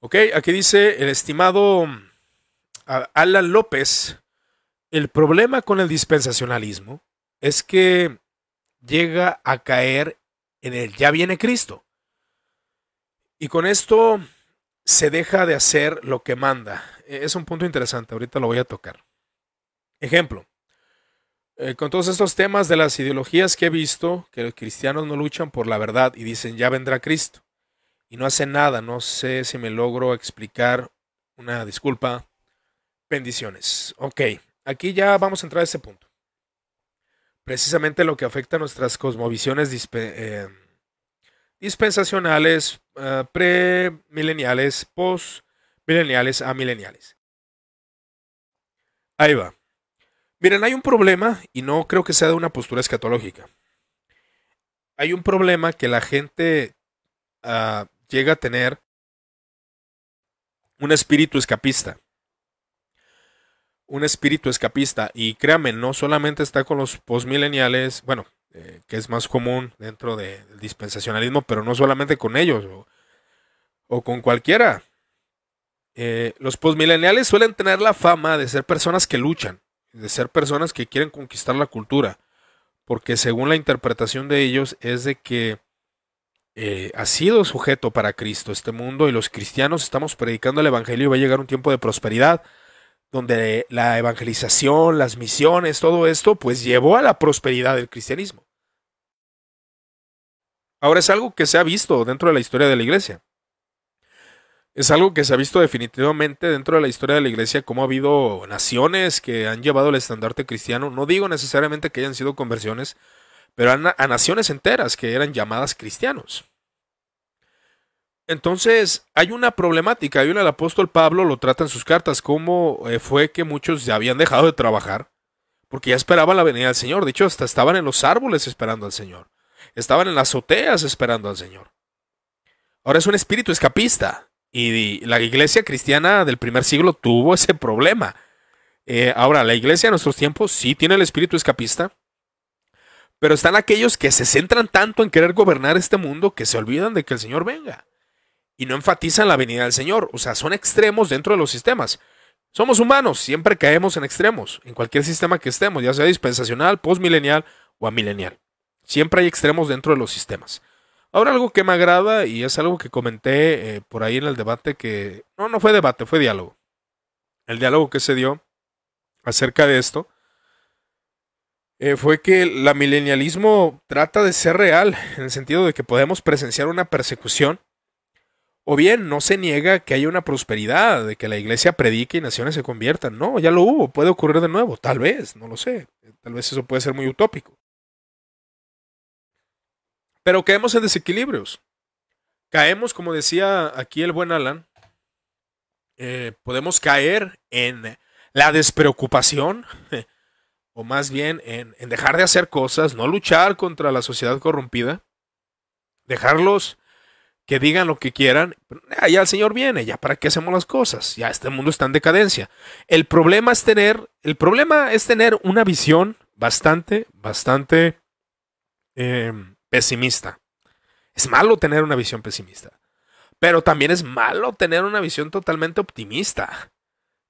Ok, aquí dice el estimado mm, Alan López, el problema con el dispensacionalismo es que llega a caer en el ya viene Cristo. Y con esto se deja de hacer lo que manda. E, es un punto interesante, ahorita lo voy a tocar. Ejemplo, eh, con todos estos temas de las ideologías que he visto, que los cristianos no luchan por la verdad y dicen ya vendrá Cristo y no hace nada. No sé si me logro explicar. Una disculpa. Bendiciones. Ok, aquí ya vamos a entrar a ese punto. Precisamente lo que afecta a nuestras cosmovisiones eh, dispensacionales pre eh, dispensacionales, post premileniales, postmileniales, amileniales. Ahí va. Miren, hay un problema y no creo que sea de una postura escatológica. Hay un problema que la gente ah, llega a tener un espíritu escapista. Un espíritu escapista. Y créame no solamente está con los posmileniales bueno, eh, que es más común dentro del dispensacionalismo, pero no solamente con ellos o, con cualquiera. Eh, los posmileniales suelen tener la fama de ser personas que luchan, de ser personas que quieren conquistar la cultura, porque según la interpretación de ellos es de que eh, ha sido sujeto para Cristo este mundo y los cristianos estamos predicando el Evangelio y va a llegar un tiempo de prosperidad donde la evangelización, las misiones, todo esto, pues llevó a la prosperidad del cristianismo. Ahora es algo que se ha visto dentro de la historia de la iglesia. Es algo que se ha visto definitivamente dentro de la historia de la iglesia, cómo ha habido naciones que han llevado el estandarte cristiano. No digo necesariamente que hayan sido conversiones, pero a, naciones enteras que eran llamadas cristianos. Entonces, hay una problemática, y el apóstol Pablo lo trata en sus cartas, como eh, fue que muchos ya habían dejado de trabajar, porque ya esperaban la venida del Señor, de hecho, hasta estaban en los árboles esperando al Señor, estaban en las azoteas esperando al Señor. Ahora es un espíritu escapista, y la iglesia cristiana del primer siglo tuvo ese problema. Eh, ahora, la iglesia de nuestros tiempos sí tiene el espíritu escapista, pero están aquellos que se centran tanto en querer gobernar este mundo que se olvidan de que el Señor venga. Y no enfatizan la venida del Señor. O sea, son extremos dentro de los sistemas. Somos humanos, siempre caemos en extremos, en cualquier sistema que estemos, ya sea dispensacional, postmilenial o amilenial. Siempre hay extremos dentro de los sistemas. Ahora algo que me agrada y es algo que comenté eh, por ahí en el debate que... No, no fue debate, fue diálogo. El diálogo que se dio acerca de esto eh, fue que el la milenialismo trata de ser real, en el sentido de que podemos presenciar una persecución, o bien no se niega que haya una prosperidad, de que la iglesia predique y naciones se conviertan. No, ya lo hubo, puede ocurrir de nuevo, tal vez, no lo sé, tal vez eso puede ser muy utópico. Pero caemos en desequilibrios. Caemos, como decía aquí el buen Alan, eh, podemos caer en la despreocupación o más bien en, dejar de hacer cosas, no luchar contra la sociedad corrompida, dejarlos que digan lo que quieran, ah, ya el Señor viene, ya para qué hacemos las cosas, ya este mundo está en decadencia. El problema es tener, el problema es tener una visión bastante, bastante eh, pesimista. Es malo tener una visión pesimista, pero también es malo tener una visión totalmente optimista.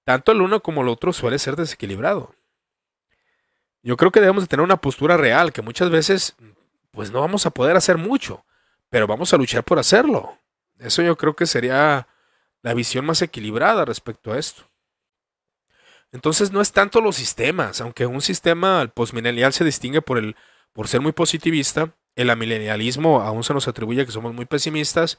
Tanto el uno como el otro suele ser desequilibrado. Yo creo que debemos de tener una postura real, que muchas veces pues no vamos a poder hacer mucho, pero vamos a luchar por hacerlo. Eso yo creo que sería la visión más equilibrada respecto a esto. Entonces no es tanto los sistemas, aunque un sistema el se distingue por, el, por ser muy positivista, el amilenialismo aún se nos atribuye que somos muy pesimistas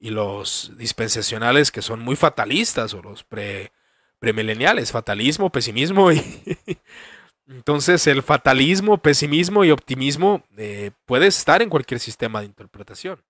y los dispensacionales que son muy fatalistas o los pre, premileniales, fatalismo, pesimismo y, entonces el fatalismo, pesimismo y optimismo eh, puede estar en cualquier sistema de interpretación.